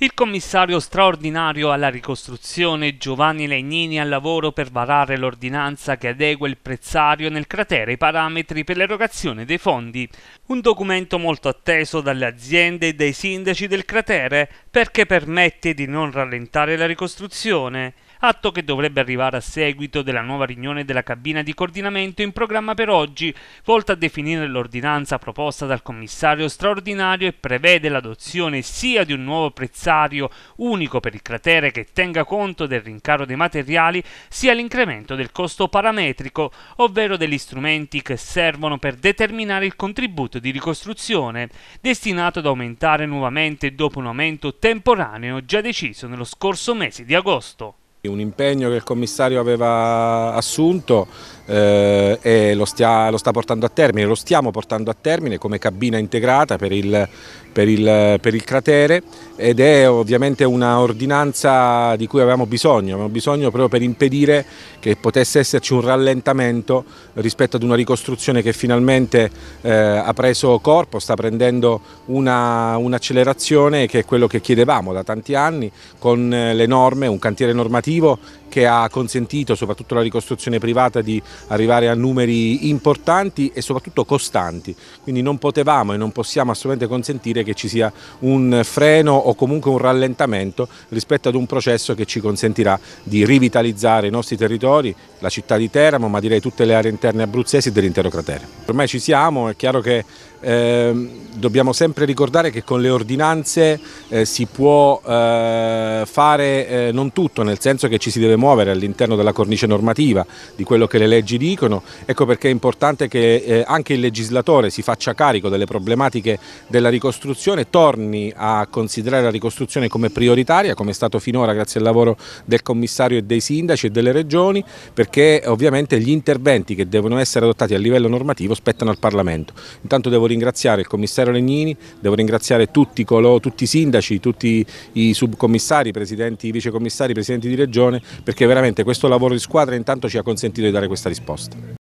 Il commissario straordinario alla ricostruzione Giovanni Legnini al lavoro per varare l'ordinanza che adegua il prezzario nel cratere i parametri per l'erogazione dei fondi, un documento molto atteso dalle aziende e dai sindaci del cratere perché permette di non rallentare la ricostruzione atto che dovrebbe arrivare a seguito della nuova riunione della cabina di coordinamento in programma per oggi, volta a definire l'ordinanza proposta dal commissario straordinario e prevede l'adozione sia di un nuovo prezzario necessario, unico per il cratere che tenga conto del rincaro dei materiali, sia l'incremento del costo parametrico, ovvero degli strumenti che servono per determinare il contributo di ricostruzione, destinato ad aumentare nuovamente dopo un aumento temporaneo già deciso nello scorso mese di agosto. Un impegno che il commissario aveva assunto eh, e lo, stia, lo, sta portando a termine, lo stiamo portando a termine come cabina integrata per il, per il, per il cratere ed è ovviamente un'ordinanza di cui avevamo bisogno, avevamo bisogno proprio per impedire che potesse esserci un rallentamento rispetto ad una ricostruzione che finalmente eh, ha preso corpo, sta prendendo un'accelerazione un che è quello che chiedevamo da tanti anni con le norme, un cantiere normativo quantitativo che ha consentito soprattutto la ricostruzione privata di arrivare a numeri importanti e soprattutto costanti, quindi non potevamo e non possiamo assolutamente consentire che ci sia un freno o comunque un rallentamento rispetto ad un processo che ci consentirà di rivitalizzare i nostri territori, la città di Teramo ma direi tutte le aree interne abruzzesi dell'intero cratere. Ormai ci siamo, è chiaro che eh, dobbiamo sempre ricordare che con le ordinanze eh, si può eh, fare eh, non tutto, nel senso senso che ci si deve muovere all'interno della cornice normativa, di quello che le leggi dicono, ecco perché è importante che eh, anche il legislatore si faccia carico delle problematiche della ricostruzione, torni a considerare la ricostruzione come prioritaria, come è stato finora grazie al lavoro del commissario e dei sindaci e delle regioni, perché ovviamente gli interventi che devono essere adottati a livello normativo spettano al Parlamento. Intanto devo ringraziare il commissario Legnini, devo ringraziare tutti, tutti i sindaci, tutti i subcommissari, presidenti, vicecommissari, i presidenti di regione, Regione perché veramente questo lavoro di squadra intanto ci ha consentito di dare questa risposta.